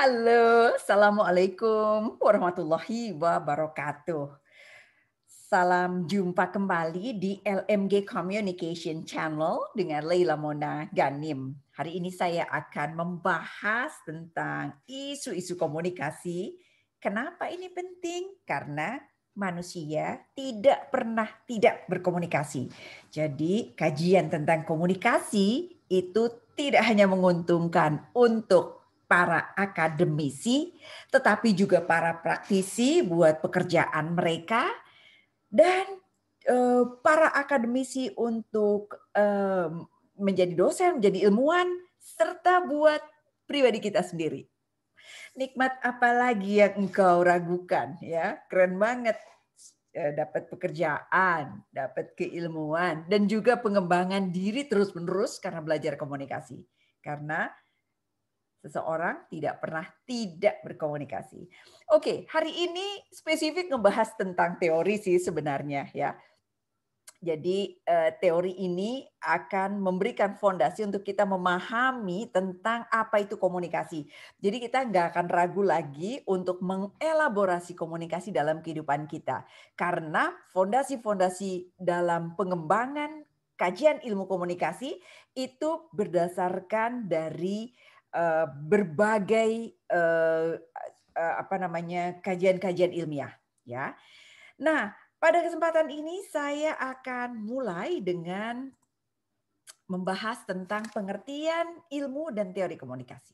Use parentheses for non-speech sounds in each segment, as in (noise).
Halo, Assalamualaikum warahmatullahi wabarakatuh. Salam jumpa kembali di LMG Communication Channel dengan Leila Mona Ganim. Hari ini saya akan membahas tentang isu-isu komunikasi. Kenapa ini penting? Karena manusia tidak pernah tidak berkomunikasi. Jadi kajian tentang komunikasi itu tidak hanya menguntungkan untuk para akademisi, tetapi juga para praktisi buat pekerjaan mereka dan eh, para akademisi untuk eh, menjadi dosen, menjadi ilmuwan serta buat pribadi kita sendiri. Nikmat apa lagi yang engkau ragukan ya? Keren banget eh, dapat pekerjaan, dapat keilmuan dan juga pengembangan diri terus-menerus karena belajar komunikasi. Karena seseorang tidak pernah tidak berkomunikasi. Oke, hari ini spesifik ngebahas tentang teori sih sebenarnya ya. Jadi eh, teori ini akan memberikan fondasi untuk kita memahami tentang apa itu komunikasi. Jadi kita nggak akan ragu lagi untuk mengelaborasi komunikasi dalam kehidupan kita. Karena fondasi-fondasi dalam pengembangan kajian ilmu komunikasi itu berdasarkan dari Eh, berbagai eh, eh, apa namanya kajian-kajian ilmiah ya. Nah, pada kesempatan ini saya akan mulai dengan membahas tentang pengertian ilmu dan teori komunikasi.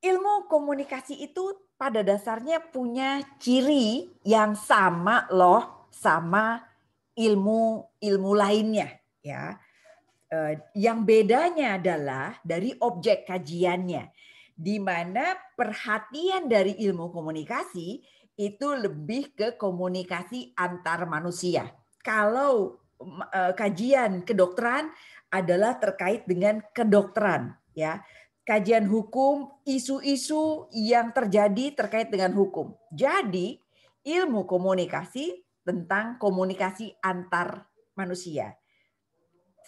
Ilmu komunikasi itu pada dasarnya punya ciri yang sama loh sama ilmu ilmu lainnya ya. Eh, yang bedanya adalah dari objek kajiannya, di mana perhatian dari ilmu komunikasi itu lebih ke komunikasi antar manusia. Kalau eh, kajian kedokteran adalah terkait dengan kedokteran, ya. Kajian hukum, isu-isu yang terjadi terkait dengan hukum. Jadi, ilmu komunikasi tentang komunikasi antar manusia.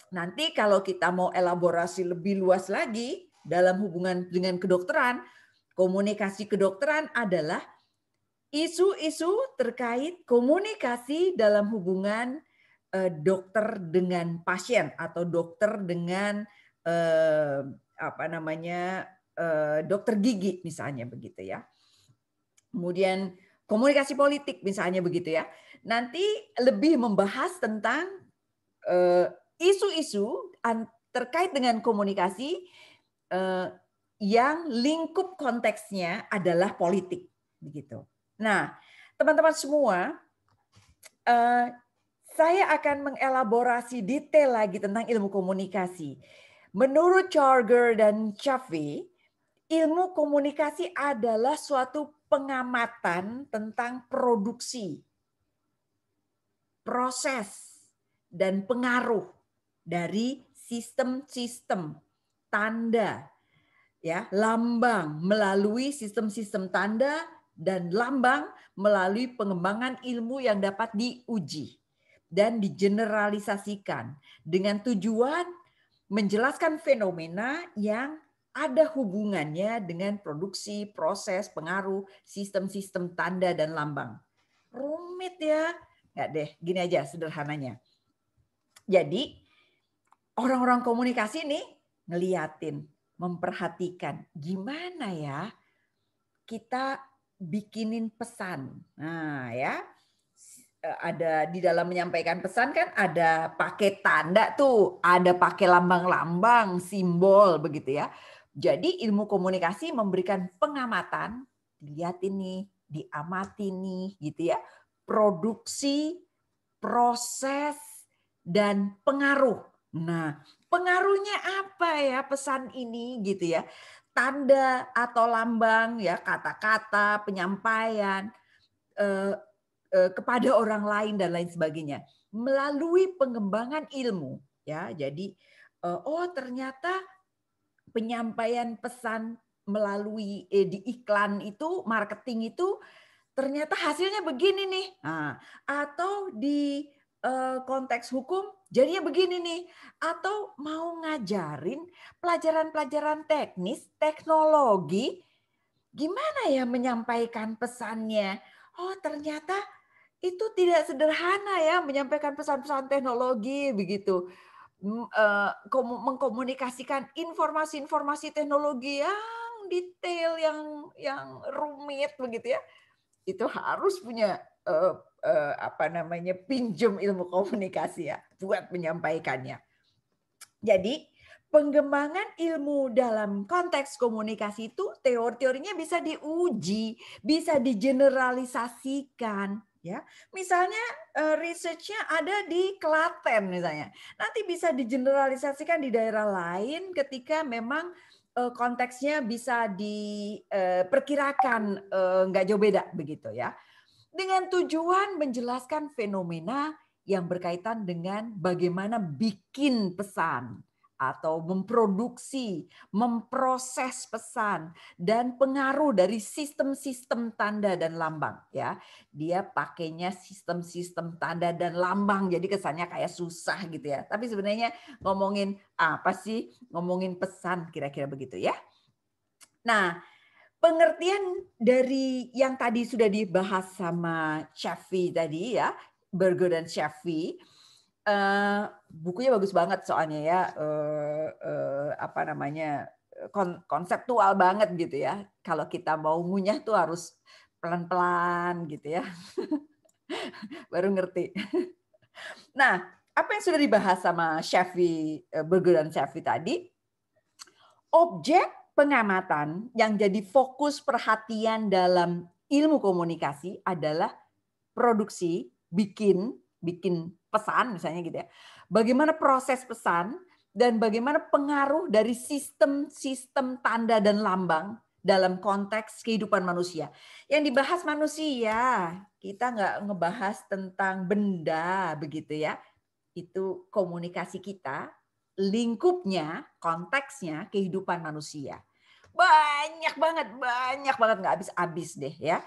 Nanti kalau kita mau elaborasi lebih luas lagi dalam hubungan dengan kedokteran, komunikasi kedokteran adalah isu-isu terkait komunikasi dalam hubungan eh, dokter dengan pasien atau dokter dengan eh, apa namanya eh, dokter gigi misalnya begitu ya. Kemudian komunikasi politik misalnya begitu ya. Nanti lebih membahas tentang isu-isu terkait dengan komunikasi eh, yang lingkup konteksnya adalah politik begitu. Nah, teman-teman semua, eh, saya akan mengelaborasi detail lagi tentang ilmu komunikasi. Menurut Charger dan Chaffee, ilmu komunikasi adalah suatu pengamatan tentang produksi, proses, dan pengaruh dari sistem-sistem tanda ya, lambang melalui sistem-sistem tanda dan lambang melalui pengembangan ilmu yang dapat diuji dan digeneralisasikan dengan tujuan menjelaskan fenomena yang ada hubungannya dengan produksi, proses, pengaruh, sistem-sistem tanda dan lambang. Rumit ya? Enggak deh, gini aja sederhananya. Jadi, orang-orang komunikasi nih ngeliatin, memperhatikan gimana ya kita bikinin pesan. Nah, ya. Eh, ada di dalam menyampaikan pesan kan ada pakai tanda tuh, ada pakai lambang-lambang, simbol begitu ya. Jadi ilmu komunikasi memberikan pengamatan, dilihat ini, diamati nih gitu ya. Produksi, proses dan pengaruh Nah, pengaruhnya apa ya pesan ini gitu ya? Tanda atau lambang ya, kata-kata, penyampaian eh, eh, kepada orang lain dan lain sebagainya. Melalui pengembangan ilmu ya. Jadi eh, oh ternyata penyampaian pesan melalui eh, di iklan itu, marketing itu ternyata hasilnya begini nih. Nah, atau di eh, konteks hukum Jadinya begini nih, atau mau ngajarin pelajaran-pelajaran teknis, teknologi, gimana ya menyampaikan pesannya? Oh, ternyata itu tidak sederhana ya menyampaikan pesan-pesan teknologi begitu. Eh, mengkomunikasikan informasi-informasi teknologi yang detail, yang yang rumit begitu ya. Itu harus punya eh, eh, apa namanya pinjam ilmu komunikasi ya buat menyampaikannya. Jadi pengembangan ilmu dalam konteks komunikasi itu teori-teorinya bisa diuji, bisa digeneralisasikan ya. Misalnya eh, researchnya ada di Klaten misalnya. Nanti bisa digeneralisasikan di daerah lain ketika memang eh, konteksnya bisa diperkirakan eh, nggak jauh beda begitu ya dengan tujuan menjelaskan fenomena yang berkaitan dengan bagaimana bikin pesan atau memproduksi, memproses pesan dan pengaruh dari sistem-sistem tanda dan lambang ya. Dia pakainya sistem-sistem tanda dan lambang jadi kesannya kayak susah gitu ya. Tapi sebenarnya ngomongin apa sih? Ngomongin pesan kira-kira begitu ya. Nah, pengertian dari yang tadi sudah dibahas sama Chevy tadi ya, Bergo dan Shafi. Uh, eh, bukunya bagus banget soalnya ya, uh, uh, apa namanya kon konseptual banget gitu ya. Kalau kita mau ngunyah tuh harus pelan-pelan gitu ya, (laughs) baru ngerti. nah, apa yang sudah dibahas sama Shafi Bergo dan Shafi tadi? Objek pengamatan yang jadi fokus perhatian dalam ilmu komunikasi adalah produksi, bikin, bikin pesan misalnya gitu ya. Bagaimana proses pesan dan bagaimana pengaruh dari sistem-sistem tanda dan lambang dalam konteks kehidupan manusia. Yang dibahas manusia, kita nggak ngebahas tentang benda begitu ya. Itu komunikasi kita, lingkupnya, konteksnya kehidupan manusia banyak banget, banyak banget nggak habis-habis deh ya.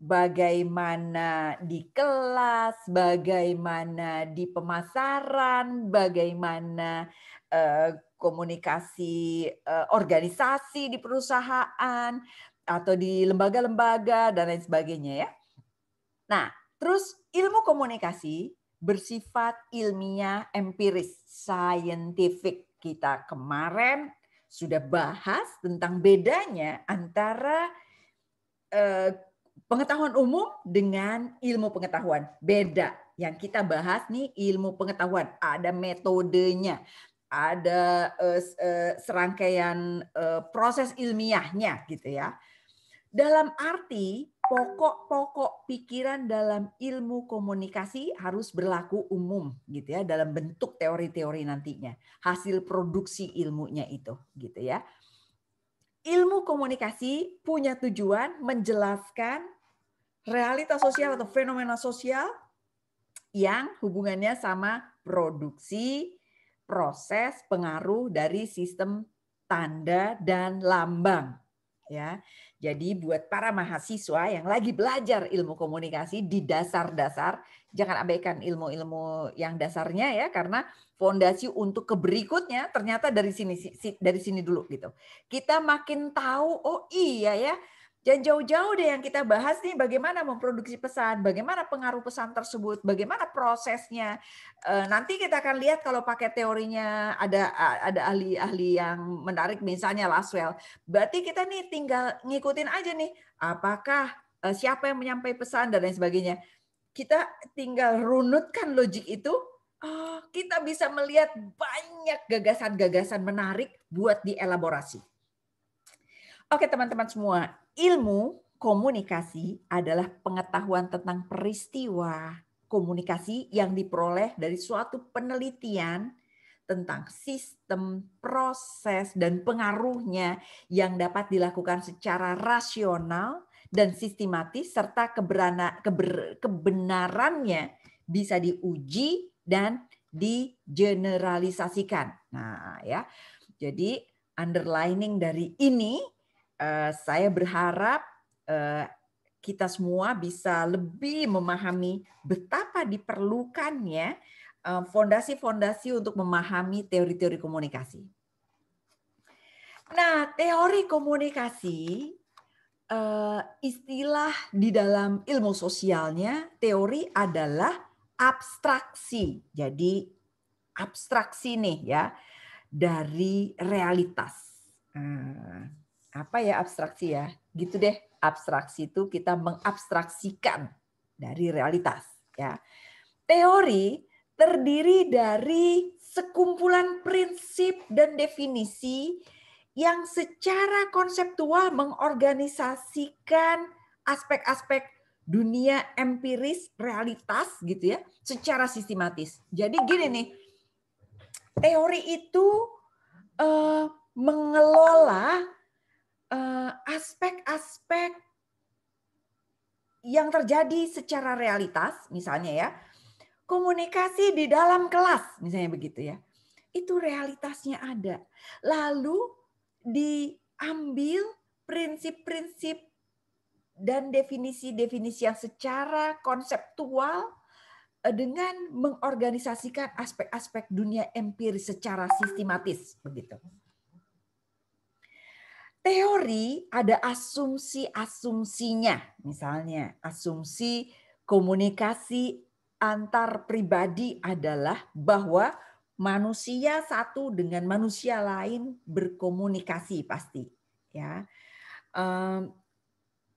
Bagaimana di kelas, bagaimana di pemasaran, bagaimana eh, komunikasi eh, organisasi di perusahaan atau di lembaga-lembaga dan lain sebagainya ya. Nah, terus ilmu komunikasi bersifat ilmiah empiris, scientific. Kita kemarin sudah bahas tentang bedanya antara eh, pengetahuan umum dengan ilmu pengetahuan. Beda. Yang kita bahas nih ilmu pengetahuan, ada metodenya, ada eh, eh, serangkaian proses ilmiahnya gitu ya. Dalam arti pokok-pokok pikiran dalam ilmu komunikasi harus berlaku umum gitu ya dalam bentuk teori-teori nantinya hasil produksi ilmunya itu gitu ya ilmu komunikasi punya tujuan menjelaskan realitas sosial atau fenomena sosial yang hubungannya sama produksi proses pengaruh dari sistem tanda dan lambang ya jadi buat para mahasiswa yang lagi belajar ilmu komunikasi di dasar-dasar, jangan abaikan ilmu-ilmu yang dasarnya ya karena fondasi untuk keberikutnya ternyata dari sini dari sini dulu gitu. Kita makin tahu oh iya ya Jangan jauh-jauh deh yang kita bahas nih bagaimana memproduksi pesan, bagaimana pengaruh pesan tersebut, bagaimana prosesnya. Eh, nanti kita akan lihat kalau pakai teorinya ada ada ahli-ahli yang menarik misalnya Laswell. Berarti kita nih tinggal ngikutin aja nih apakah eh, siapa yang menyampaikan pesan dan lain sebagainya. Kita tinggal runutkan logik itu Oh, kita bisa melihat banyak gagasan-gagasan menarik buat dielaborasi. Oke, teman-teman semua, Ilmu komunikasi adalah pengetahuan tentang peristiwa komunikasi yang diperoleh dari suatu penelitian tentang sistem, proses, dan pengaruhnya yang dapat dilakukan secara rasional dan sistematis serta keberana, keber, kebenarannya bisa diuji dan digeneralisasikan. Nah, ya. Jadi underlining dari ini Eh, saya berharap eh, kita semua bisa lebih memahami betapa diperlukannya eh, fondasi-fondasi untuk memahami teori-teori komunikasi. Nah, teori komunikasi istilah di dalam ilmu sosialnya teori adalah abstraksi. Jadi abstraksi nih ya dari realitas. Hmm apa ya abstraksi ya? Gitu deh, abstraksi itu kita mengabstraksikan dari realitas ya. Teori terdiri dari sekumpulan prinsip dan definisi yang secara konseptual mengorganisasikan aspek-aspek dunia empiris realitas gitu ya secara sistematis. Jadi gini nih, teori itu uh, mengelola Eh, aspek-aspek uh, yang terjadi secara realitas, misalnya ya, komunikasi di dalam kelas, misalnya begitu ya, itu realitasnya ada. Lalu diambil prinsip-prinsip dan definisi-definisi yang secara konseptual eh, dengan mengorganisasikan aspek-aspek dunia empiris secara sistematis begitu teori ada asumsi-asumsinya. Misalnya, asumsi komunikasi antar pribadi adalah bahwa manusia satu dengan manusia lain berkomunikasi pasti ya. Um,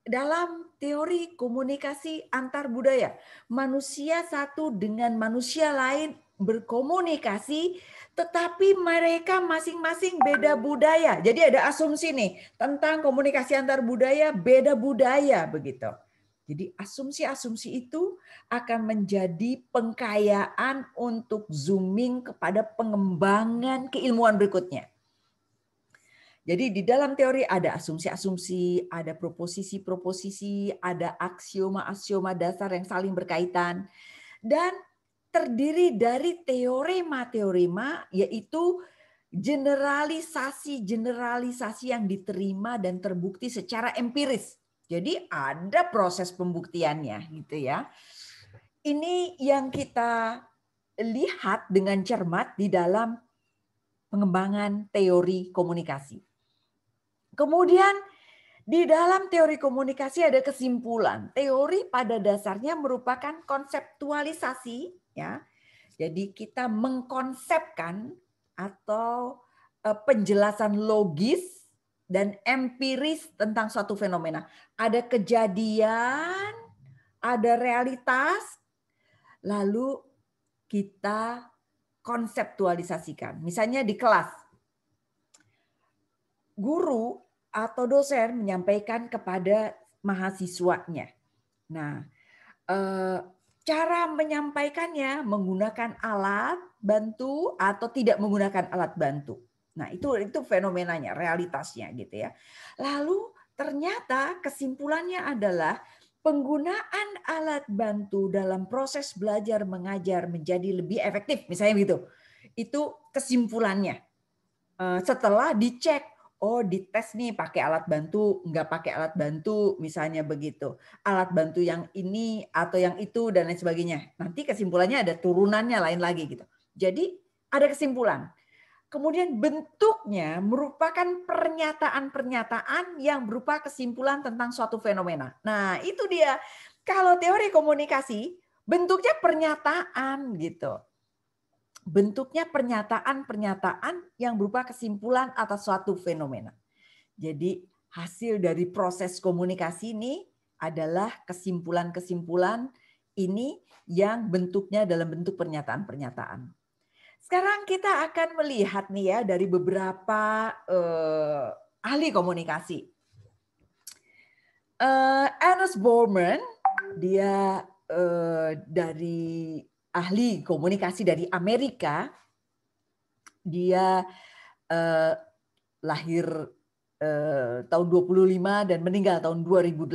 dalam teori komunikasi antar budaya, manusia satu dengan manusia lain berkomunikasi tetapi mereka masing-masing beda budaya. Jadi ada asumsi nih tentang komunikasi antar budaya beda budaya begitu. Jadi asumsi-asumsi itu akan menjadi pengkayaan untuk zooming kepada pengembangan keilmuan berikutnya. Jadi di dalam teori ada asumsi-asumsi, ada proposisi-proposisi, ada aksioma-aksioma dasar yang saling berkaitan. Dan terdiri dari teorema-teorema yaitu generalisasi-generalisasi yang diterima dan terbukti secara empiris. Jadi ada proses pembuktiannya gitu ya. Ini yang kita lihat dengan cermat di dalam pengembangan teori komunikasi. Kemudian di dalam teori komunikasi ada kesimpulan. Teori pada dasarnya merupakan konseptualisasi ya. Jadi kita mengkonsepkan atau eh, penjelasan logis dan empiris tentang suatu fenomena. Ada kejadian, ada realitas, lalu kita konseptualisasikan. Misalnya di kelas, guru atau dosen menyampaikan kepada mahasiswanya. Nah, eh, cara menyampaikannya menggunakan alat bantu atau tidak menggunakan alat bantu. Nah, itu itu fenomenanya, realitasnya gitu ya. Lalu ternyata kesimpulannya adalah penggunaan alat bantu dalam proses belajar mengajar menjadi lebih efektif, misalnya gitu. Itu kesimpulannya. Eh, setelah dicek oh dites nih pakai alat bantu, nggak pakai alat bantu, misalnya begitu. Alat bantu yang ini atau yang itu dan lain sebagainya. Nanti kesimpulannya ada turunannya lain lagi gitu. Jadi ada kesimpulan. Kemudian bentuknya merupakan pernyataan-pernyataan yang berupa kesimpulan tentang suatu fenomena. Nah itu dia. Kalau teori komunikasi bentuknya pernyataan gitu bentuknya pernyataan-pernyataan yang berupa kesimpulan atas suatu fenomena. Jadi hasil dari proses komunikasi ini adalah kesimpulan-kesimpulan ini yang bentuknya dalam bentuk pernyataan-pernyataan. Sekarang kita akan melihat nih ya dari beberapa eh, ahli komunikasi. Eh, Ernest Bormann dia eh, dari ahli komunikasi dari Amerika. Dia eh, lahir eh, tahun 25 dan meninggal tahun 2008.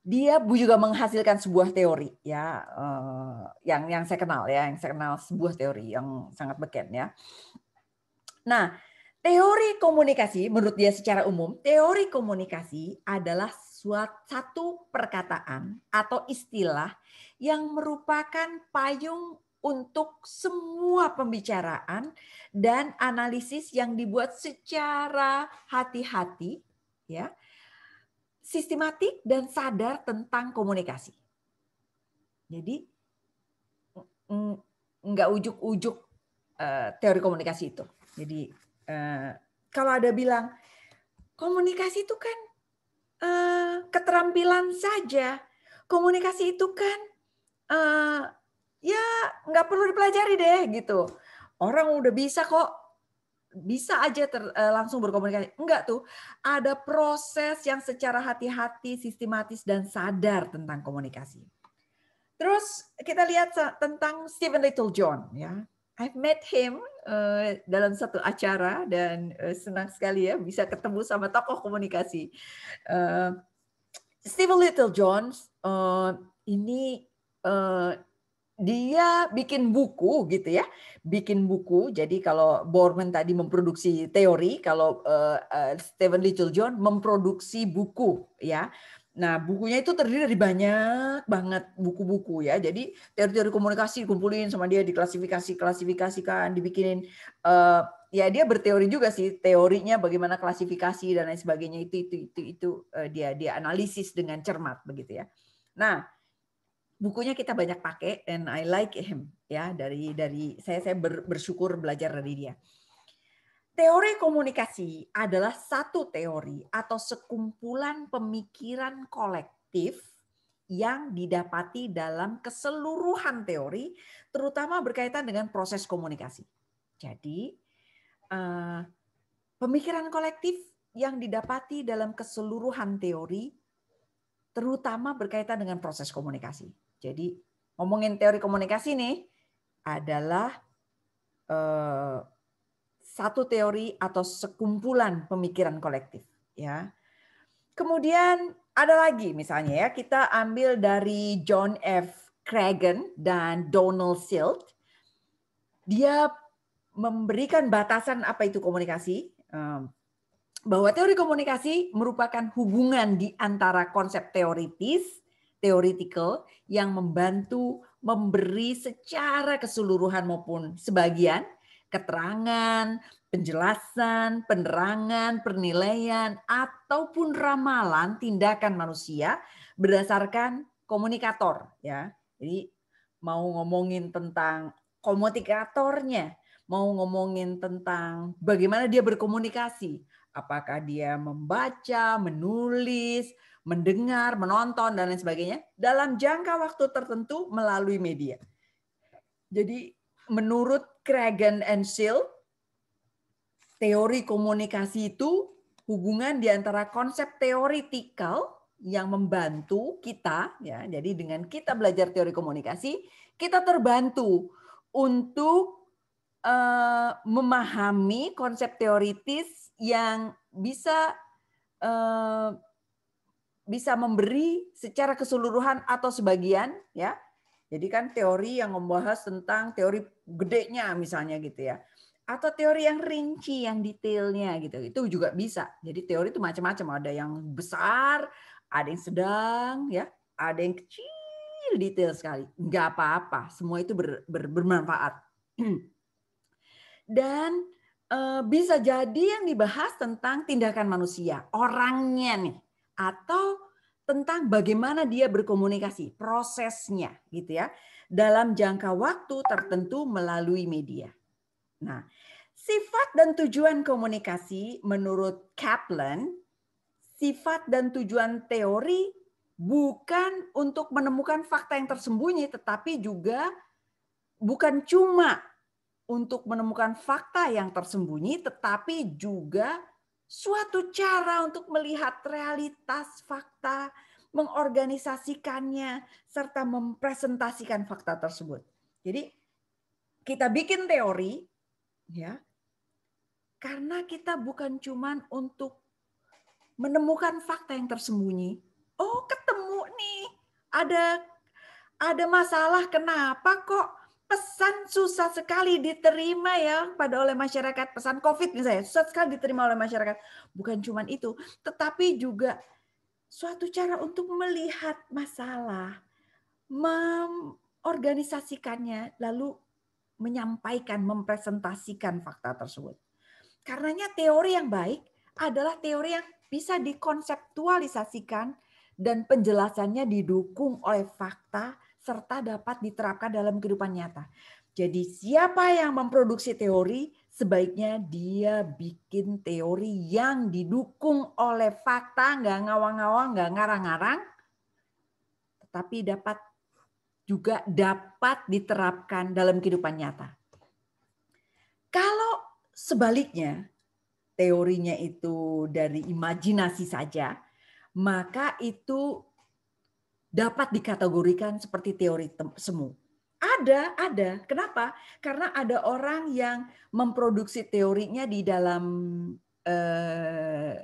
Dia juga menghasilkan sebuah teori ya eh, yang yang saya kenal ya, yang saya kenal sebuah teori yang sangat beken ya. Nah, teori komunikasi menurut dia secara umum, teori komunikasi adalah satu perkataan atau istilah yang merupakan payung untuk semua pembicaraan dan analisis yang dibuat secara hati-hati ya sistematik dan sadar tentang komunikasi. Jadi mm, mm, nggak ujuk-ujuk uh, teori komunikasi itu. Jadi uh, kalau ada bilang komunikasi itu kan Eh, keterampilan saja. Komunikasi itu kan uh, ya nggak perlu dipelajari deh gitu. Orang udah bisa kok bisa aja ter, uh, langsung berkomunikasi. Enggak tuh. Ada proses yang secara hati-hati, sistematis dan sadar tentang komunikasi. Terus kita lihat tentang Stephen Little John ya. I've met him uh, dalam satu acara dan uh, senang sekali ya bisa ketemu sama tokoh komunikasi. Uh, eh, Steve Little Jones uh, ini uh, dia bikin buku gitu ya, bikin buku. Jadi kalau Borman tadi memproduksi teori, kalau uh, uh, Stephen Little John memproduksi buku ya Nah, bukunya itu terdiri dari banyak banget buku-buku ya. Jadi teori-teori komunikasi dikumpulin sama dia, diklasifikasi, klasifikasikan, dibikinin uh, ya dia berteori juga sih teorinya bagaimana klasifikasi dan lain sebagainya itu itu itu itu uh, dia dia analisis dengan cermat begitu ya. Nah, bukunya kita banyak pakai and I like him ya dari dari saya saya bersyukur belajar dari dia. Teori komunikasi adalah satu teori atau sekumpulan pemikiran kolektif yang didapati dalam keseluruhan teori, terutama berkaitan dengan proses komunikasi. Jadi, eh, pemikiran kolektif yang didapati dalam keseluruhan teori, terutama berkaitan dengan proses komunikasi. Jadi, ngomongin teori komunikasi nih adalah eh, satu teori atau sekumpulan pemikiran kolektif ya. Kemudian ada lagi misalnya ya kita ambil dari John F. Cragen dan Donald Silt. Dia memberikan batasan apa itu komunikasi ehm, bahwa teori komunikasi merupakan hubungan di antara konsep teoritis, theoretical, yang membantu memberi secara keseluruhan maupun sebagian keterangan, penjelasan, penerangan, penilaian, ataupun ramalan tindakan manusia berdasarkan komunikator ya. Jadi mau ngomongin tentang komunikatornya, mau ngomongin tentang bagaimana dia berkomunikasi, apakah dia membaca, menulis, mendengar, menonton dan lain sebagainya dalam jangka waktu tertentu melalui media. Jadi menurut Cragen and Schill, teori komunikasi itu hubungan di antara konsep teoritikal yang membantu kita ya. Jadi dengan kita belajar teori komunikasi, kita terbantu untuk uh, memahami konsep teoritis yang bisa uh, bisa memberi secara keseluruhan atau sebagian ya jadi kan teori yang membahas tentang teori gedenya misalnya gitu ya. Atau teori yang rinci, yang detailnya gitu. Itu juga bisa. Jadi teori itu macam-macam. Ada yang besar, ada yang sedang, ya, ada yang kecil, detail sekali. Nggak apa-apa. Semua itu ber, ber, bermanfaat. (clears throat) Dan e, bisa jadi yang dibahas tentang tindakan manusia. Orangnya nih. Atau tentang bagaimana dia berkomunikasi, prosesnya gitu ya, dalam jangka waktu tertentu melalui media. Nah, sifat dan tujuan komunikasi menurut Kaplan, sifat dan tujuan teori bukan untuk menemukan fakta yang tersembunyi, tetapi juga bukan cuma untuk menemukan fakta yang tersembunyi, tetapi juga suatu cara untuk melihat realitas fakta, mengorganisasikannya, serta mempresentasikan fakta tersebut. Jadi kita bikin teori, ya, karena kita bukan cuman untuk menemukan fakta yang tersembunyi. Oh, ketemu nih, ada ada masalah kenapa kok pesan susah sekali diterima ya pada oleh masyarakat pesan covid misalnya susah sekali diterima oleh masyarakat bukan cuman itu tetapi juga suatu cara untuk melihat masalah memorganisasikannya lalu menyampaikan mempresentasikan fakta tersebut karenanya teori yang baik adalah teori yang bisa dikonseptualisasikan dan penjelasannya didukung oleh fakta serta dapat diterapkan dalam kehidupan nyata. Jadi siapa yang memproduksi teori, sebaiknya dia bikin teori yang didukung oleh fakta, nggak ngawang-ngawang, nggak ngarang-ngarang, tetapi dapat juga dapat diterapkan dalam kehidupan nyata. Kalau sebaliknya, teorinya itu dari imajinasi saja, maka itu dapat dikategorikan seperti teori semu. Ada, ada. Kenapa? Karena ada orang yang memproduksi teorinya di dalam eh,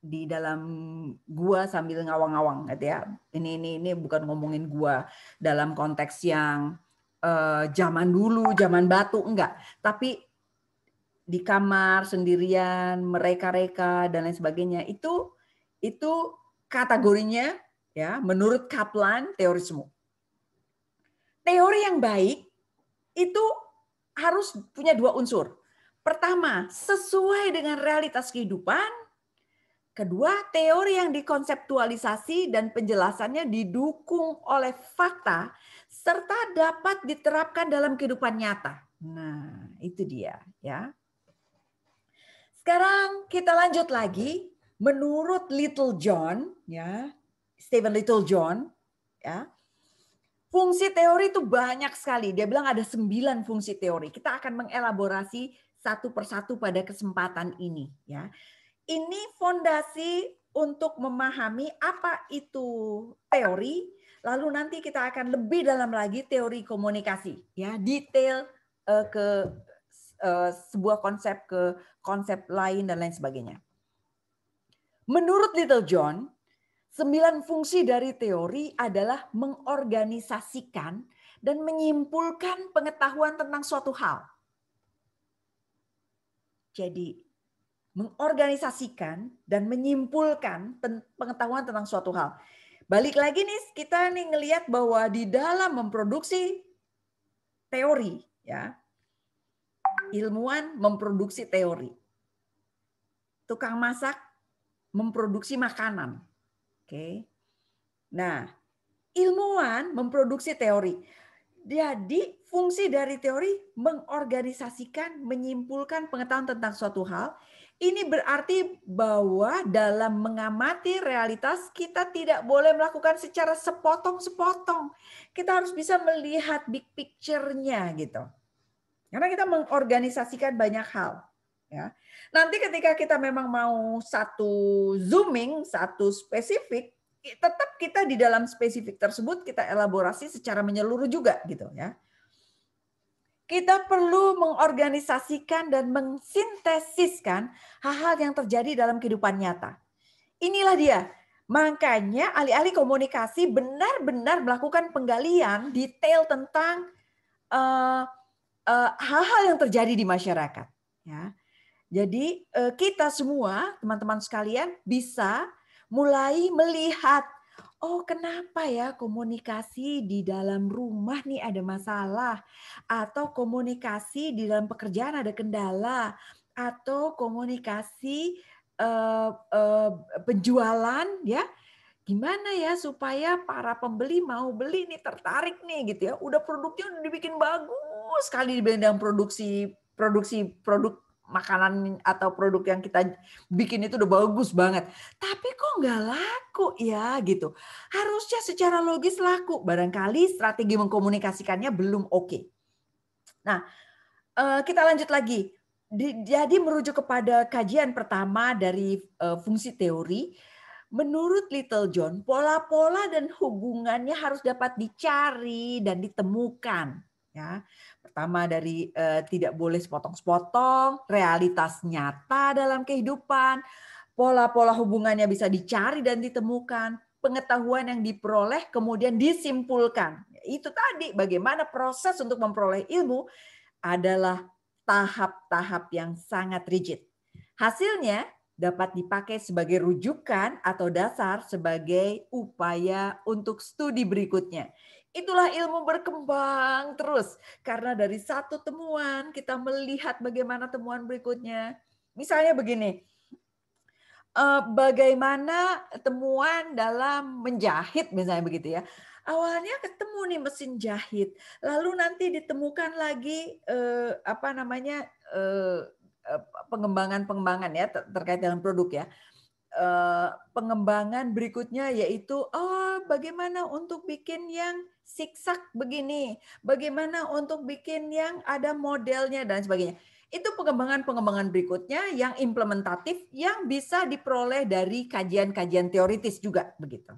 di dalam gua sambil ngawang-ngawang, gitu ya. Ini ini ini bukan ngomongin gua dalam konteks yang eh, zaman dulu, zaman batu enggak, tapi di kamar sendirian mereka-reka dan lain sebagainya itu itu kategorinya ya menurut Kaplan teori Teori yang baik itu harus punya dua unsur. Pertama, sesuai dengan realitas kehidupan. Kedua, teori yang dikonseptualisasi dan penjelasannya didukung oleh fakta serta dapat diterapkan dalam kehidupan nyata. Nah, itu dia ya. Sekarang kita lanjut lagi menurut Little John ya Stephen Little John ya fungsi teori itu banyak sekali dia bilang ada sembilan fungsi teori kita akan mengelaborasi satu persatu pada kesempatan ini ya ini fondasi untuk memahami apa itu teori lalu nanti kita akan lebih dalam lagi teori komunikasi ya detail uh, ke uh, sebuah konsep ke konsep lain dan lain sebagainya Menurut Little John, sembilan fungsi dari teori adalah mengorganisasikan dan menyimpulkan pengetahuan tentang suatu hal. Jadi, mengorganisasikan dan menyimpulkan pengetahuan tentang suatu hal. Balik lagi nih kita nih ngelihat bahwa di dalam memproduksi teori ya ilmuwan memproduksi teori. Tukang masak memproduksi makanan. Oke. Nah, ilmuwan memproduksi teori. Jadi, fungsi dari teori mengorganisasikan, menyimpulkan pengetahuan tentang suatu hal. Ini berarti bahwa dalam mengamati realitas kita tidak boleh melakukan secara sepotong-sepotong. Kita harus bisa melihat big picture-nya gitu. Karena kita mengorganisasikan banyak hal. Ya. Nanti ketika kita memang mau satu zooming, satu spesifik, tetap kita di dalam spesifik tersebut kita elaborasi secara menyeluruh juga gitu ya. Kita perlu mengorganisasikan dan mensintesiskan hal-hal yang terjadi dalam kehidupan nyata. Inilah dia. Makanya alih-alih komunikasi benar-benar melakukan penggalian detail tentang eh, eh, hal-hal uh, uh, yang terjadi di masyarakat. Ya. Jadi eh, kita semua, teman-teman sekalian, bisa mulai melihat, oh kenapa ya komunikasi di dalam rumah nih ada masalah, atau komunikasi di dalam pekerjaan ada kendala, atau komunikasi uh, uh, penjualan ya, gimana ya supaya para pembeli mau beli nih tertarik nih gitu ya udah produknya udah dibikin bagus sekali di bidang produksi produksi produk makanan atau produk yang kita bikin itu udah bagus banget. Tapi kok nggak laku ya gitu. Harusnya secara logis laku. Barangkali strategi mengkomunikasikannya belum oke. Okay. Nah, eh, kita lanjut lagi. Jadi merujuk kepada kajian pertama dari eh, fungsi teori, menurut Little John, pola-pola dan hubungannya harus dapat dicari dan ditemukan. Ya, Pertama dari eh, tidak boleh sepotong-sepotong, realitas nyata dalam kehidupan, pola-pola hubungannya bisa dicari dan ditemukan, pengetahuan yang diperoleh kemudian disimpulkan. Itu tadi bagaimana proses untuk memperoleh ilmu adalah tahap-tahap yang sangat rigid. Hasilnya dapat dipakai sebagai rujukan atau dasar sebagai upaya untuk studi berikutnya. Itulah ilmu berkembang terus. Karena dari satu temuan kita melihat bagaimana temuan berikutnya. Misalnya begini, eh, bagaimana temuan dalam menjahit misalnya begitu ya. Awalnya ketemu nih mesin jahit, lalu nanti ditemukan lagi eh, apa namanya eh, pengembangan-pengembangan ya terkait dengan produk ya. pengembangan berikutnya yaitu oh bagaimana untuk bikin yang siksak begini, bagaimana untuk bikin yang ada modelnya dan sebagainya. Itu pengembangan-pengembangan berikutnya yang implementatif yang bisa diperoleh dari kajian-kajian teoritis juga begitu.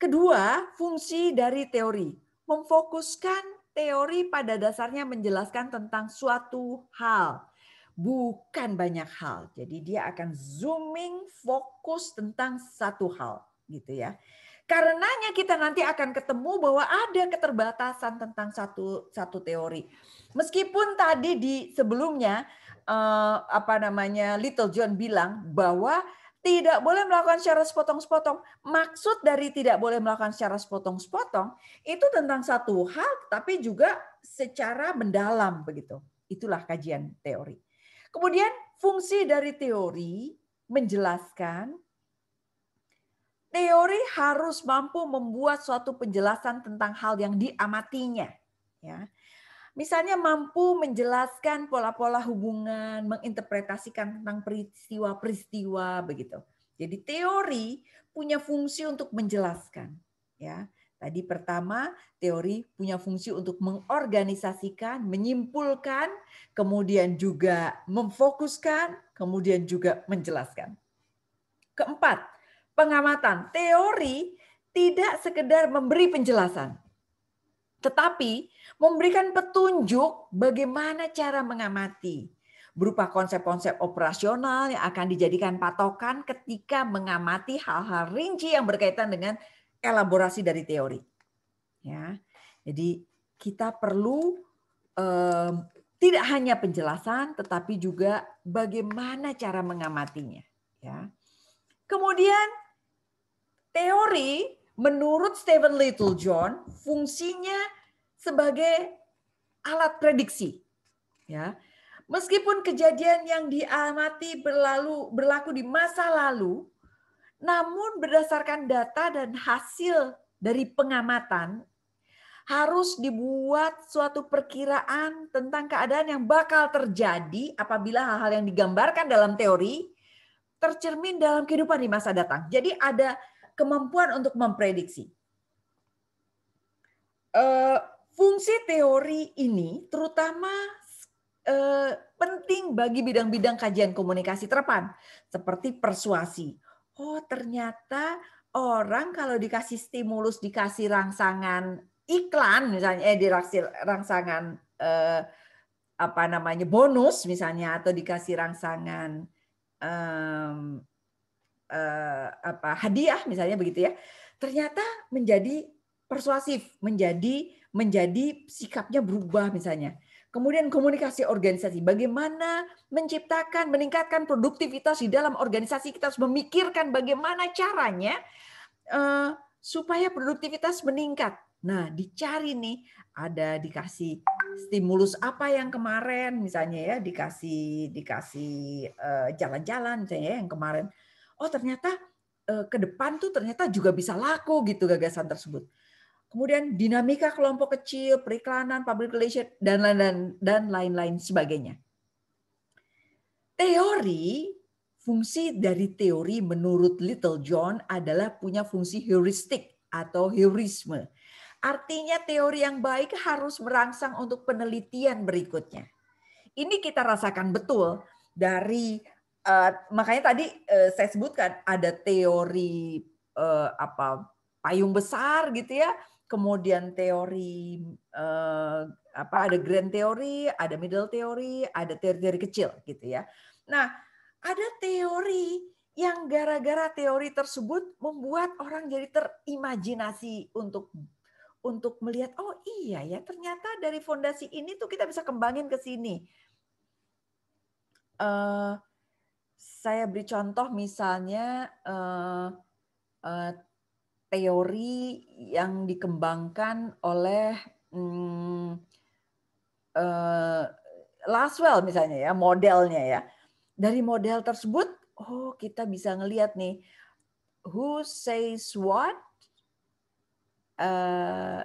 Kedua, fungsi dari teori memfokuskan teori pada dasarnya menjelaskan tentang suatu hal, bukan banyak hal. Jadi dia akan zooming fokus tentang satu hal gitu ya. Karenanya kita nanti akan ketemu bahwa ada keterbatasan tentang satu satu teori. Meskipun tadi di sebelumnya uh, apa namanya Little John bilang bahwa tidak boleh melakukan secara sepotong-sepotong. Maksud dari tidak boleh melakukan secara sepotong-sepotong itu tentang satu hal, tapi juga secara mendalam begitu. Itulah kajian teori. Kemudian fungsi dari teori menjelaskan teori harus mampu membuat suatu penjelasan tentang hal yang diamatinya. Ya. Misalnya mampu menjelaskan pola-pola hubungan, menginterpretasikan tentang peristiwa-peristiwa begitu. Jadi teori punya fungsi untuk menjelaskan. Ya, tadi pertama teori punya fungsi untuk mengorganisasikan, menyimpulkan, kemudian juga memfokuskan, kemudian juga menjelaskan. Keempat, pengamatan. Teori tidak sekedar memberi penjelasan, tetapi memberikan petunjuk bagaimana cara mengamati berupa konsep-konsep operasional yang akan dijadikan patokan ketika mengamati hal-hal rinci yang berkaitan dengan elaborasi dari teori. Ya. Jadi kita perlu eh, tidak hanya penjelasan tetapi juga bagaimana cara mengamatinya, ya. Kemudian Teori menurut Stephen Little John fungsinya sebagai alat prediksi. Ya. Meskipun kejadian yang diamati berlalu berlaku di masa lalu, namun berdasarkan data dan hasil dari pengamatan harus dibuat suatu perkiraan tentang keadaan yang bakal terjadi apabila hal-hal yang digambarkan dalam teori tercermin dalam kehidupan di masa datang. Jadi ada kemampuan untuk memprediksi. Eh, fungsi teori ini terutama eh, penting bagi bidang-bidang kajian komunikasi terapan seperti persuasi. Oh ternyata orang kalau dikasih stimulus, dikasih rangsangan iklan misalnya, eh dikasih rangsangan eh, apa namanya bonus misalnya atau dikasih rangsangan eh, uh, apa hadiah misalnya begitu ya ternyata menjadi persuasif menjadi menjadi sikapnya berubah misalnya kemudian komunikasi organisasi bagaimana menciptakan meningkatkan produktivitas di dalam organisasi kita harus memikirkan bagaimana caranya uh, supaya produktivitas meningkat Nah, dicari nih ada dikasih stimulus apa yang kemarin misalnya ya dikasih dikasih eh, jalan-jalan uh, misalnya ya yang kemarin oh ternyata eh, ke depan tuh ternyata juga bisa laku gitu gagasan tersebut. Kemudian dinamika kelompok kecil, periklanan, public relation dan lain-lain dan lain-lain sebagainya. Teori fungsi dari teori menurut Little John adalah punya fungsi heuristik atau heurisme. Artinya teori yang baik harus merangsang untuk penelitian berikutnya. Ini kita rasakan betul dari Eh, makanya tadi uh, saya sebutkan ada teori uh, apa payung besar gitu ya, kemudian teori uh, apa ada grand teori, ada middle teori, ada teori-teori kecil gitu ya. Nah, ada teori yang gara-gara teori tersebut membuat orang jadi terimajinasi untuk untuk melihat oh iya ya ternyata dari fondasi ini tuh kita bisa kembangin ke sini. Uh, saya beri contoh misalnya uh, uh, teori yang dikembangkan oleh um, uh, Laswell misalnya ya modelnya ya dari model tersebut oh kita bisa ngelihat nih who says what uh,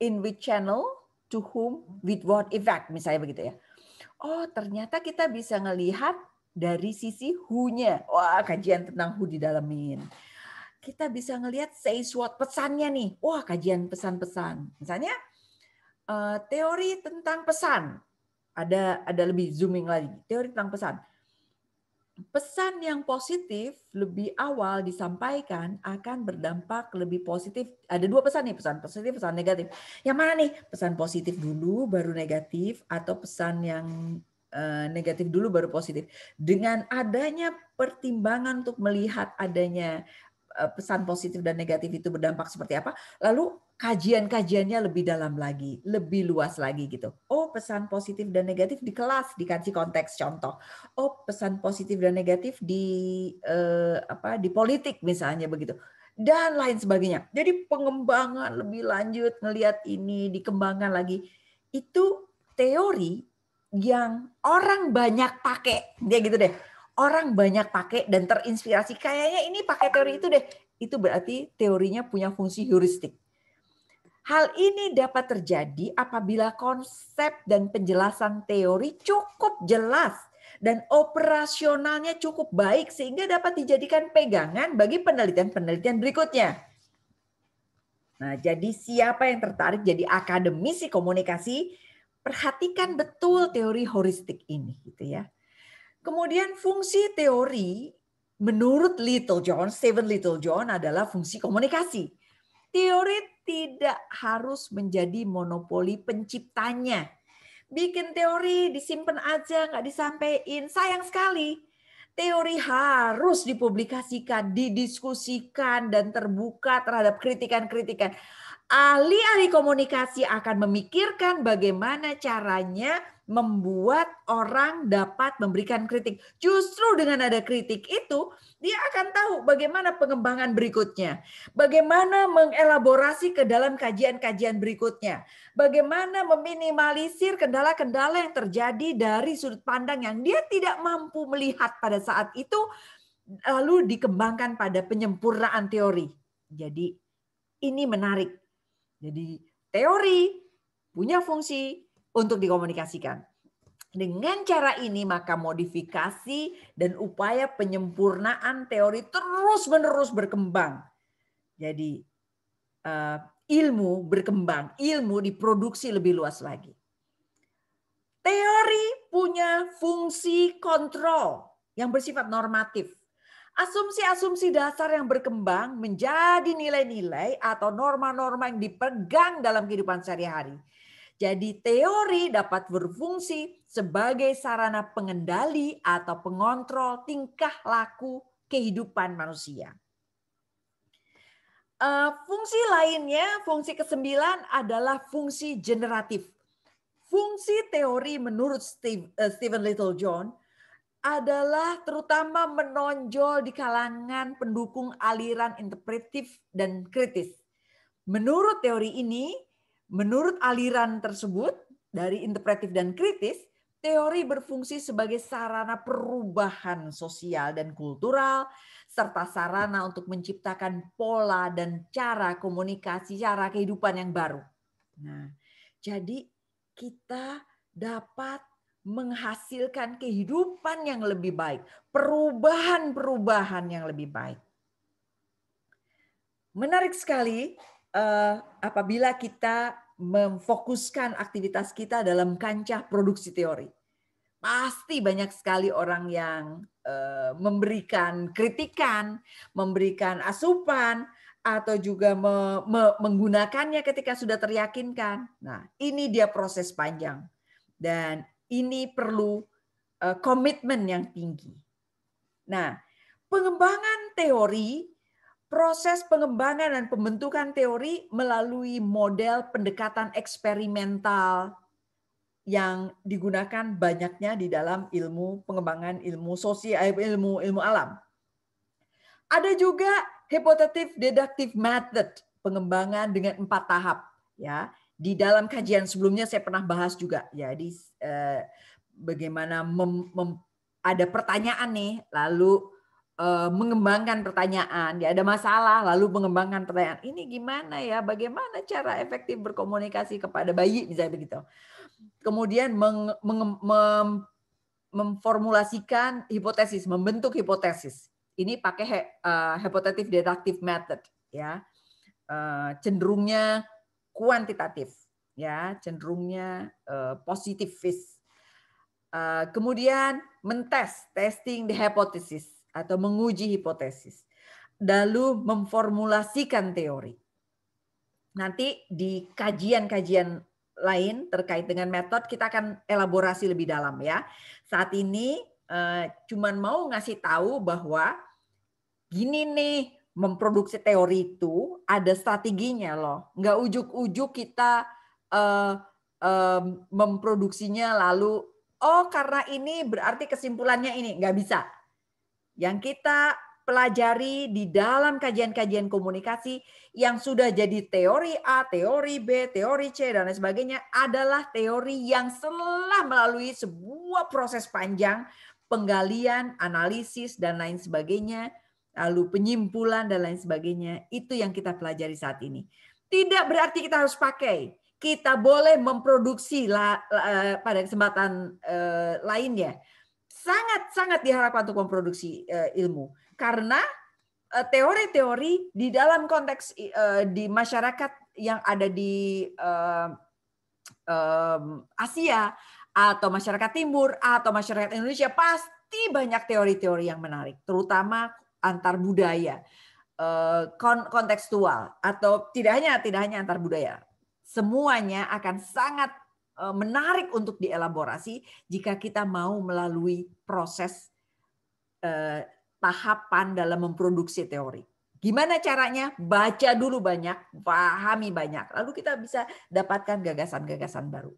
in which channel to whom with what effect misalnya begitu ya oh ternyata kita bisa ngelihat dari sisi hunya, Wah, kajian tentang hu didalemin. Kita bisa ngelihat say what pesannya nih. Wah, kajian pesan-pesan. Misalnya eh, teori tentang pesan. Ada ada lebih zooming lagi. Teori tentang pesan. Pesan yang positif lebih awal disampaikan akan berdampak lebih positif. Ada dua pesan nih, pesan positif, pesan negatif. Yang mana nih? Pesan positif dulu baru negatif atau pesan yang Eh, negatif dulu baru positif. Dengan adanya pertimbangan untuk melihat adanya eh, pesan positif dan negatif itu berdampak seperti apa, lalu kajian-kajiannya lebih dalam lagi, lebih luas lagi gitu. Oh, pesan positif dan negatif di kelas dikasih konteks contoh. Oh, pesan positif dan negatif di eh, apa di politik misalnya begitu dan lain sebagainya. Jadi pengembangan lebih lanjut melihat ini dikembangkan lagi. Itu teori yang orang banyak pakai dia gitu deh orang banyak pakai dan terinspirasi kayaknya ini pakai teori itu deh itu berarti teorinya punya fungsi heuristik hal ini dapat terjadi apabila konsep dan penjelasan teori cukup jelas dan operasionalnya cukup baik sehingga dapat dijadikan pegangan bagi penelitian-penelitian berikutnya. Nah, jadi siapa yang tertarik jadi akademisi komunikasi Perhatikan betul teori horistik ini gitu ya. Kemudian fungsi teori menurut Little John, Seven Little John adalah fungsi komunikasi. Teori tidak harus menjadi monopoli penciptanya. Bikin teori disimpan aja nggak disampaikan, sayang sekali. Teori harus dipublikasikan, didiskusikan dan terbuka terhadap kritikan-kritikan ahli-ahli komunikasi akan memikirkan bagaimana caranya membuat orang dapat memberikan kritik. Justru dengan ada kritik itu, dia akan tahu bagaimana pengembangan berikutnya, bagaimana mengelaborasi ke dalam kajian-kajian berikutnya, bagaimana meminimalisir kendala-kendala yang terjadi dari sudut pandang yang dia tidak mampu melihat pada saat itu, lalu dikembangkan pada penyempurnaan teori. Jadi ini menarik jadi teori punya fungsi untuk dikomunikasikan. Dengan cara ini maka modifikasi dan upaya penyempurnaan teori terus-menerus berkembang. Jadi uh, ilmu berkembang, ilmu diproduksi lebih luas lagi. Teori punya fungsi kontrol yang bersifat normatif. Asumsi-asumsi dasar yang berkembang menjadi nilai-nilai atau norma-norma yang dipegang dalam kehidupan sehari-hari. Jadi teori dapat berfungsi sebagai sarana pengendali atau pengontrol tingkah laku kehidupan manusia. Eh, fungsi lainnya, fungsi kesembilan adalah fungsi generatif. Fungsi teori menurut eh, Stephen Littlejohn adalah terutama menonjol di kalangan pendukung aliran interpretif dan kritis. Menurut teori ini, menurut aliran tersebut dari interpretif dan kritis, teori berfungsi sebagai sarana perubahan sosial dan kultural serta sarana untuk menciptakan pola dan cara komunikasi, cara kehidupan yang baru. Nah, jadi kita dapat menghasilkan kehidupan yang lebih baik, perubahan-perubahan yang lebih baik. Menarik sekali eh, apabila kita memfokuskan aktivitas kita dalam kancah produksi teori. Pasti banyak sekali orang yang eh, memberikan kritikan, memberikan asupan, atau juga me, me, menggunakannya ketika sudah teryakinkan. Nah, ini dia proses panjang. Dan ini perlu komitmen eh, yang tinggi. Nah, pengembangan teori, proses pengembangan dan pembentukan teori melalui model pendekatan eksperimental yang digunakan banyaknya di dalam ilmu pengembangan ilmu sosial eh, ilmu ilmu alam. Ada juga hypothesis deductive method pengembangan dengan empat tahap ya di dalam kajian sebelumnya saya pernah bahas juga jadi eh, bagaimana mem, mem, ada pertanyaan nih lalu eh, mengembangkan pertanyaan ya ada masalah lalu mengembangkan pertanyaan ini gimana ya bagaimana cara efektif berkomunikasi kepada bayi misalnya begitu kemudian meng, meng, mem, memformulasikan hipotesis membentuk hipotesis ini pakai he, uh, hypothesis deductive method ya uh, cenderungnya kuantitatif ya cenderungnya uh, eh, positifis. Uh, eh, kemudian mentes, testing the hypothesis atau menguji hipotesis. Lalu memformulasikan teori. Nanti di kajian-kajian lain terkait dengan metode kita akan elaborasi lebih dalam ya. Saat ini uh, cuman mau ngasih tahu bahwa gini nih memproduksi teori itu ada strateginya loh. Nggak ujuk-ujuk kita uh, uh, memproduksinya lalu oh karena ini berarti kesimpulannya ini nggak bisa. Yang kita pelajari di dalam kajian-kajian komunikasi yang sudah jadi teori A, teori B, teori C dan lain sebagainya adalah teori yang setelah melalui sebuah proses panjang penggalian, analisis dan lain sebagainya lalu penyimpulan dan lain sebagainya. Itu yang kita pelajari saat ini. Tidak berarti kita harus pakai. Kita boleh memproduksi eh, pada kesempatan uh, eh, lainnya. Sangat-sangat diharapkan untuk memproduksi eh, ilmu. Karena teori-teori di dalam konteks di masyarakat yang ada di Asia atau masyarakat timur atau masyarakat Indonesia pasti banyak teori-teori yang menarik, terutama antar budaya eh, kontekstual atau tidak hanya tidak hanya antar budaya semuanya akan sangat eh, menarik untuk dielaborasi jika kita mau melalui proses eh, tahapan dalam memproduksi teori. Gimana caranya? Baca dulu banyak, pahami banyak, lalu kita bisa dapatkan gagasan-gagasan baru.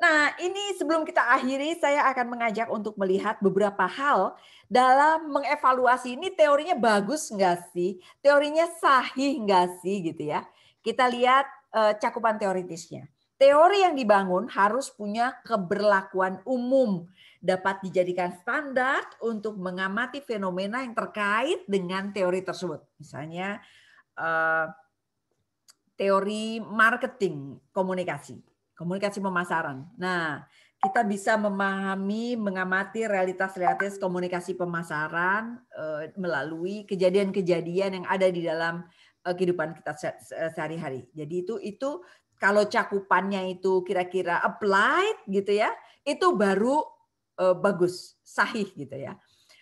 Nah, ini sebelum kita akhiri, saya akan mengajak untuk melihat beberapa hal dalam mengevaluasi ini teorinya bagus nggak sih? Teorinya sahih nggak sih gitu ya? Kita lihat uh, cakupan teoritisnya. Teori yang dibangun harus punya keberlakuan umum, dapat dijadikan standar untuk mengamati fenomena yang terkait dengan teori tersebut. Misalnya uh, teori marketing komunikasi komunikasi pemasaran. Nah, kita bisa memahami, mengamati realitas-realitas komunikasi pemasaran eh, melalui kejadian-kejadian yang ada di dalam eh, kehidupan kita sehari-hari. Jadi itu itu kalau cakupannya itu kira-kira applied gitu ya, itu baru eh, bagus, sahih gitu ya.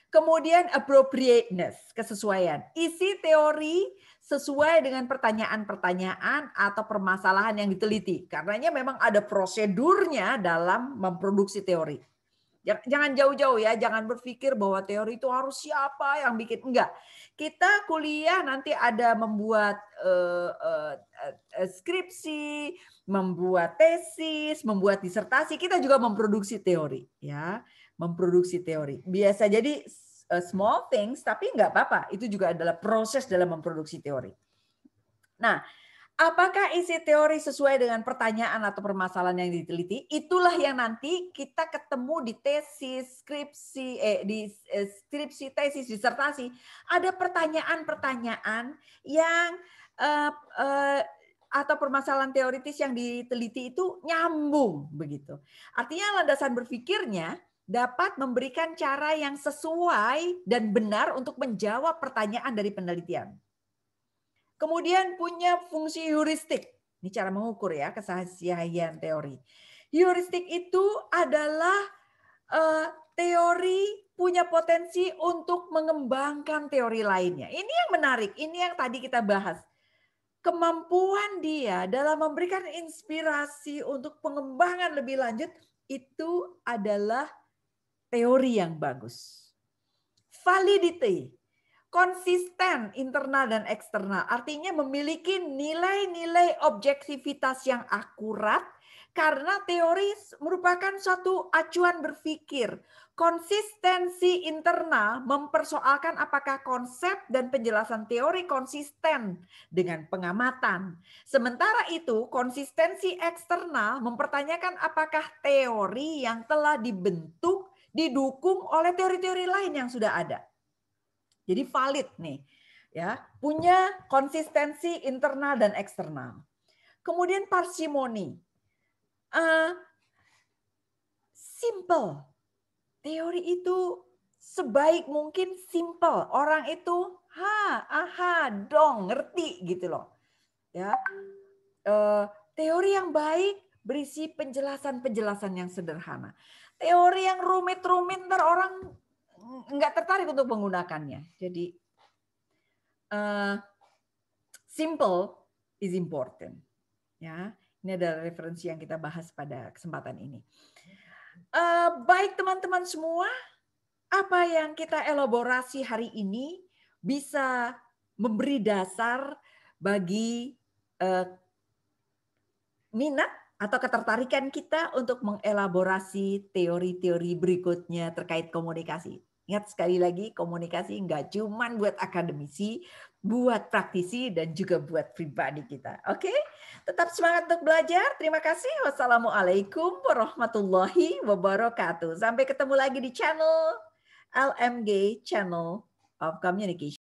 Kemudian appropriateness, kesesuaian. Isi teori sesuai dengan pertanyaan-pertanyaan atau permasalahan yang diteliti. Karenanya memang ada prosedurnya dalam memproduksi teori. Jangan jauh-jauh ya, jangan berpikir bahwa teori itu harus siapa yang bikin. Enggak. Kita kuliah nanti ada membuat uh, uh, uh, skripsi, membuat tesis, membuat disertasi, kita juga memproduksi teori ya, memproduksi teori. Biasa jadi Eh, small things, tapi nggak apa-apa. Itu juga adalah proses dalam memproduksi teori. Nah, apakah isi teori sesuai dengan pertanyaan atau permasalahan yang diteliti? Itulah yang nanti kita ketemu di tesis, skripsi, eh, di eh, skripsi, tesis, disertasi. Ada pertanyaan-pertanyaan yang eh, eh, atau permasalahan teoritis yang diteliti itu nyambung begitu. Artinya landasan berpikirnya dapat memberikan cara yang sesuai dan benar untuk menjawab pertanyaan dari penelitian. Kemudian punya fungsi heuristik. Ini cara mengukur ya kesahihan teori. Heuristik itu adalah uh, teori punya potensi untuk mengembangkan teori lainnya. Ini yang menarik, ini yang tadi kita bahas. Kemampuan dia dalam memberikan inspirasi untuk pengembangan lebih lanjut itu adalah teori yang bagus. Validity, konsisten internal dan eksternal. Artinya memiliki nilai-nilai objektivitas yang akurat karena teori merupakan suatu acuan berpikir. Konsistensi internal mempersoalkan apakah konsep dan penjelasan teori konsisten dengan pengamatan. Sementara itu, konsistensi eksternal mempertanyakan apakah teori yang telah dibentuk didukung oleh teori-teori lain yang sudah ada. Jadi valid nih, ya punya konsistensi internal dan eksternal. Kemudian parsimoni, uh, simple. Teori itu sebaik mungkin simple. Orang itu ha, aha, dong, ngerti gitu loh. Ya, uh, teori yang baik berisi penjelasan-penjelasan yang sederhana teori yang rumit-rumit ntar orang nggak tertarik untuk menggunakannya. Jadi uh, simple is important. Ya, ini adalah referensi yang kita bahas pada kesempatan ini. Uh, baik teman-teman semua, apa yang kita elaborasi hari ini bisa memberi dasar bagi uh, minat atau ketertarikan kita untuk mengelaborasi teori-teori berikutnya terkait komunikasi. Ingat sekali lagi, komunikasi nggak cuma buat akademisi, buat praktisi, dan juga buat pribadi kita. Oke? Tetap semangat untuk belajar. Terima kasih. Wassalamualaikum warahmatullahi wabarakatuh. Sampai ketemu lagi di channel LMG Channel of Communication.